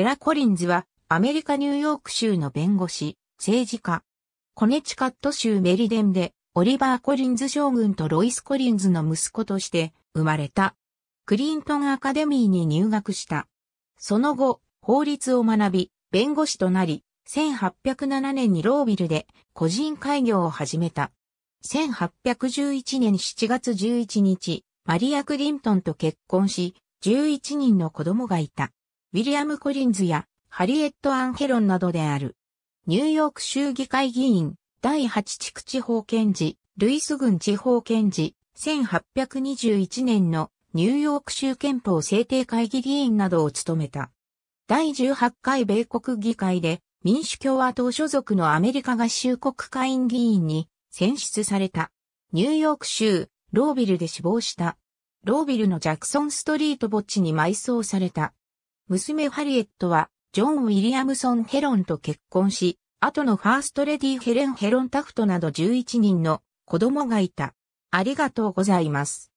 エラ・コリンズはアメリカ・ニューヨーク州の弁護士、政治家。コネチカット州メリデンでオリバー・コリンズ将軍とロイス・コリンズの息子として生まれた。クリントンアカデミーに入学した。その後、法律を学び、弁護士となり、1807年にロービルで個人開業を始めた。1811年7月11日、マリア・クリントンと結婚し、11人の子供がいた。ウィリアム・コリンズやハリエット・アンヘロンなどである。ニューヨーク州議会議員、第8地区地方検事、ルイス郡地方検事、1821年のニューヨーク州憲法制定会議議員などを務めた。第18回米国議会で民主共和党所属のアメリカ合衆国会員議員に選出された。ニューヨーク州ロービルで死亡した。ロービルのジャクソンストリート墓地に埋葬された。娘ハリエットは、ジョン・ウィリアムソン・ヘロンと結婚し、後のファーストレディヘレン・ヘロン・タフトなど11人の子供がいた。ありがとうございます。